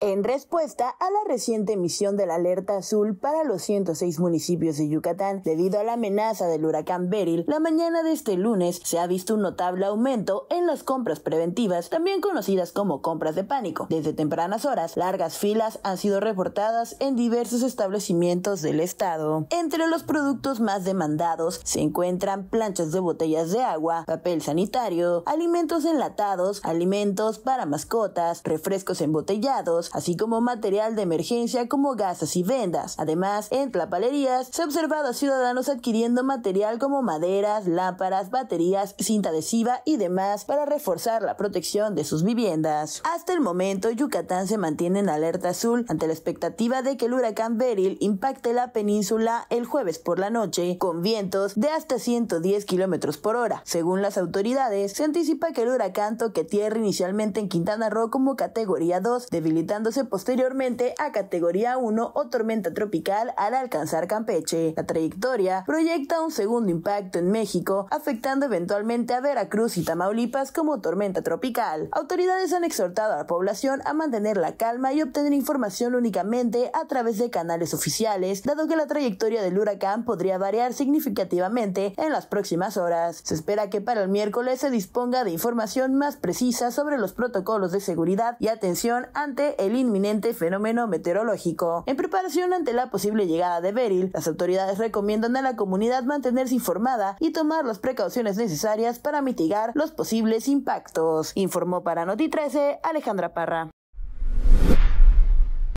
En respuesta a la reciente emisión de la alerta azul para los 106 municipios de Yucatán debido a la amenaza del huracán Beryl, la mañana de este lunes se ha visto un notable aumento en las compras preventivas, también conocidas como compras de pánico. Desde tempranas horas, largas filas han sido reportadas en diversos establecimientos del estado. Entre los productos más demandados se encuentran planchas de botellas de agua, papel sanitario, alimentos enlatados, alimentos para mascotas, refrescos embotellados, así como material de emergencia como gasas y vendas. Además, en tlapalerías se ha observado a ciudadanos adquiriendo material como maderas, lámparas, baterías, cinta adhesiva y demás para reforzar la protección de sus viviendas. Hasta el momento, Yucatán se mantiene en alerta azul ante la expectativa de que el huracán Beryl impacte la península el jueves por la noche con vientos de hasta 110 kilómetros por hora. Según las autoridades, se anticipa que el huracán toque tierra inicialmente en Quintana Roo como categoría 2, debilitando posteriormente a categoría 1 o tormenta tropical al alcanzar Campeche. La trayectoria proyecta un segundo impacto en México, afectando eventualmente a Veracruz y Tamaulipas como tormenta tropical. Autoridades han exhortado a la población a mantener la calma y obtener información únicamente a través de canales oficiales, dado que la trayectoria del huracán podría variar significativamente en las próximas horas. Se espera que para el miércoles se disponga de información más precisa sobre los protocolos de seguridad y atención ante el el inminente fenómeno meteorológico. En preparación ante la posible llegada de Beryl, las autoridades recomiendan a la comunidad mantenerse informada y tomar las precauciones necesarias para mitigar los posibles impactos, informó para Noti 13 Alejandra Parra.